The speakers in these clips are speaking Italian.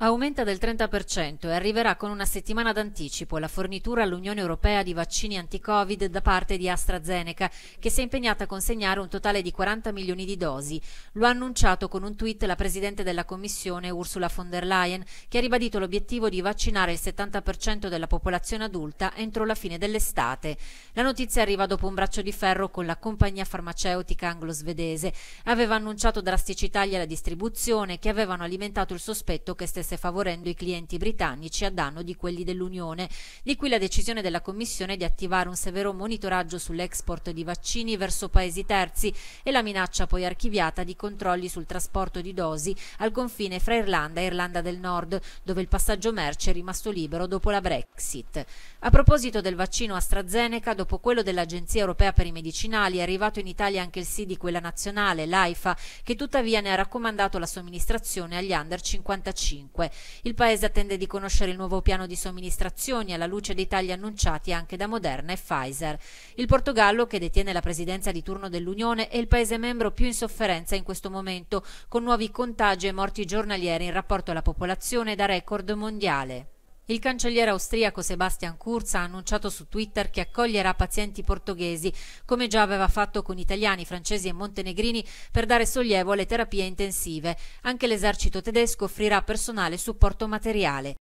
Aumenta del 30% e arriverà con una settimana d'anticipo la fornitura all'Unione Europea di vaccini anti-Covid da parte di AstraZeneca, che si è impegnata a consegnare un totale di 40 milioni di dosi. Lo ha annunciato con un tweet la Presidente della Commissione Ursula von der Leyen, che ha ribadito l'obiettivo di vaccinare il 70% della popolazione adulta entro la fine dell'estate. La notizia arriva dopo un braccio di ferro con la compagnia farmaceutica anglo-svedese. Aveva annunciato drastici tagli alla distribuzione che avevano alimentato il sospetto che stesse stesse favorendo i clienti britannici a danno di quelli dell'Unione, di qui la decisione della Commissione di attivare un severo monitoraggio sull'export di vaccini verso paesi terzi e la minaccia poi archiviata di controlli sul trasporto di dosi al confine fra Irlanda e Irlanda del Nord, dove il passaggio merce è rimasto libero dopo la Brexit. A proposito del vaccino AstraZeneca, dopo quello dell'Agenzia Europea per i Medicinali, è arrivato in Italia anche il sì di quella nazionale, l'AIFA, che tuttavia ne ha raccomandato la somministrazione agli under 55 ovunque. Il Paese attende di conoscere il nuovo piano di somministrazioni alla luce dei tagli annunciati anche da Moderna e Pfizer. Il Portogallo, che detiene la presidenza di turno dell'Unione, è il Paese membro più in sofferenza in questo momento, con nuovi contagi e morti giornalieri in rapporto alla popolazione da record mondiale. Il cancelliere austriaco Sebastian Kurz ha annunciato su Twitter che accoglierà pazienti portoghesi, come già aveva fatto con italiani, francesi e montenegrini, per dare sollievo alle terapie intensive. Anche l'esercito tedesco offrirà personale e supporto materiale.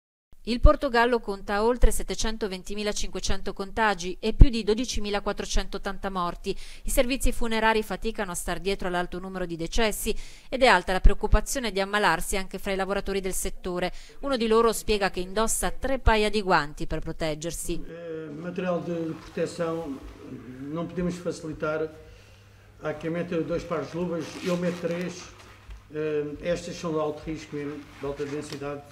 Il Portogallo conta oltre 720.500 contagi e più di 12.480 morti. I servizi funerari faticano a star dietro all'alto numero di decessi ed è alta la preoccupazione di ammalarsi anche fra i lavoratori del settore. Uno di loro spiega che indossa tre paia di guanti per proteggersi. Eh, materiale di protezione non possiamo facilitare. Há quem meta due pares di luvas, io metto tre. Eh, estas sono di alto rischio, mesmo, de alta densità.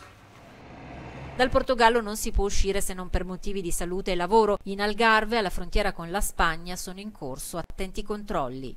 Dal Portogallo non si può uscire se non per motivi di salute e lavoro. In Algarve, alla frontiera con la Spagna, sono in corso attenti controlli.